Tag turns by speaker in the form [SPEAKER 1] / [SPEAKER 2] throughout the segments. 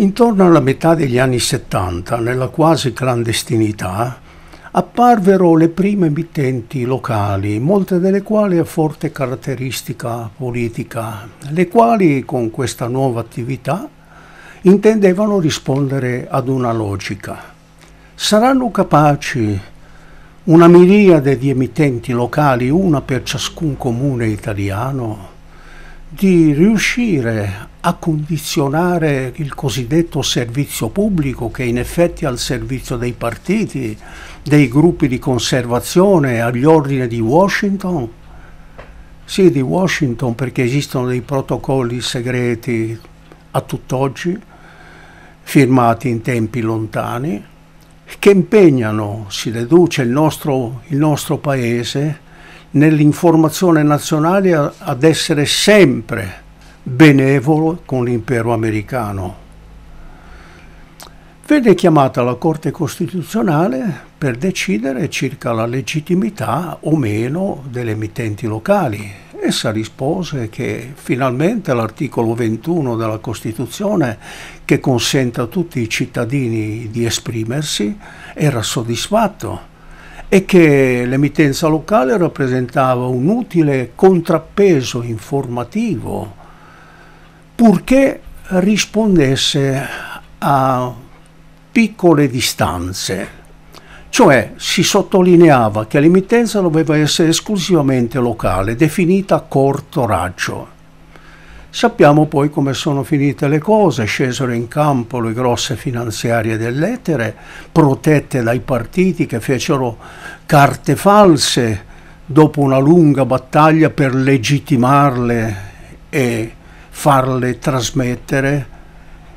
[SPEAKER 1] Intorno alla metà degli anni 70, nella quasi clandestinità, apparvero le prime emittenti locali, molte delle quali a forte caratteristica politica, le quali con questa nuova attività intendevano rispondere ad una logica. Saranno capaci una miriade di emittenti locali, una per ciascun comune italiano, di riuscire a condizionare il cosiddetto servizio pubblico che in effetti è al servizio dei partiti, dei gruppi di conservazione, agli ordini di Washington. Sì, di Washington perché esistono dei protocolli segreti a tutt'oggi, firmati in tempi lontani, che impegnano, si deduce, il nostro, il nostro paese nell'informazione nazionale ad essere sempre benevolo con l'impero americano. Venne chiamata la Corte Costituzionale per decidere circa la legittimità o meno delle emittenti locali. Essa rispose che finalmente l'articolo 21 della Costituzione, che consente a tutti i cittadini di esprimersi, era soddisfatto e che l'emittenza locale rappresentava un utile contrappeso informativo purché rispondesse a piccole distanze. Cioè si sottolineava che l'emittenza doveva essere esclusivamente locale, definita a corto raggio Sappiamo poi come sono finite le cose, scesero in campo le grosse finanziarie dell'etere, protette dai partiti che fecero carte false dopo una lunga battaglia per legittimarle e farle trasmettere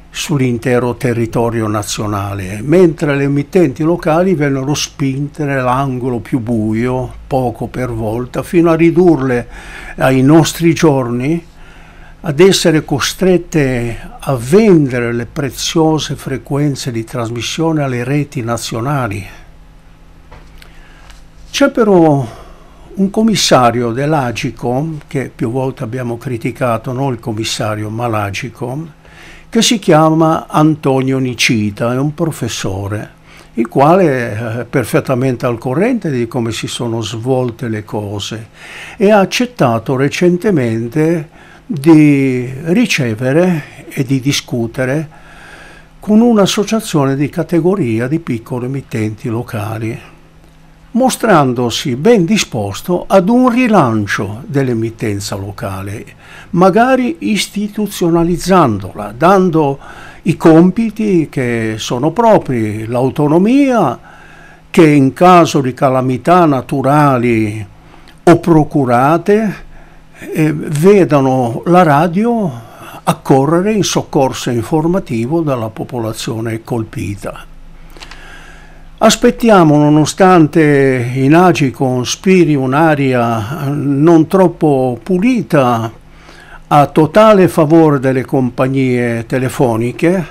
[SPEAKER 1] sull'intero territorio nazionale, mentre le emittenti locali vennero spinte nell'angolo più buio, poco per volta, fino a ridurle ai nostri giorni ad essere costrette a vendere le preziose frequenze di trasmissione alle reti nazionali. C'è però un commissario dell'Agicom, che più volte abbiamo criticato, non il commissario ma l'Agicom, che si chiama Antonio Nicita, è un professore, il quale è perfettamente al corrente di come si sono svolte le cose e ha accettato recentemente di ricevere e di discutere con un'associazione di categoria di piccoli emittenti locali, mostrandosi ben disposto ad un rilancio dell'emittenza locale, magari istituzionalizzandola, dando i compiti che sono propri, l'autonomia che in caso di calamità naturali o procurate, eh, vedano la radio accorrere in soccorso informativo dalla popolazione colpita. Aspettiamo, nonostante in Agicon spiri un'aria eh, non troppo pulita, a totale favore delle compagnie telefoniche,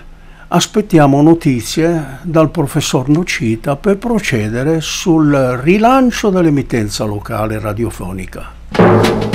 [SPEAKER 1] aspettiamo notizie dal professor Nocita per procedere sul rilancio dell'emittenza locale radiofonica.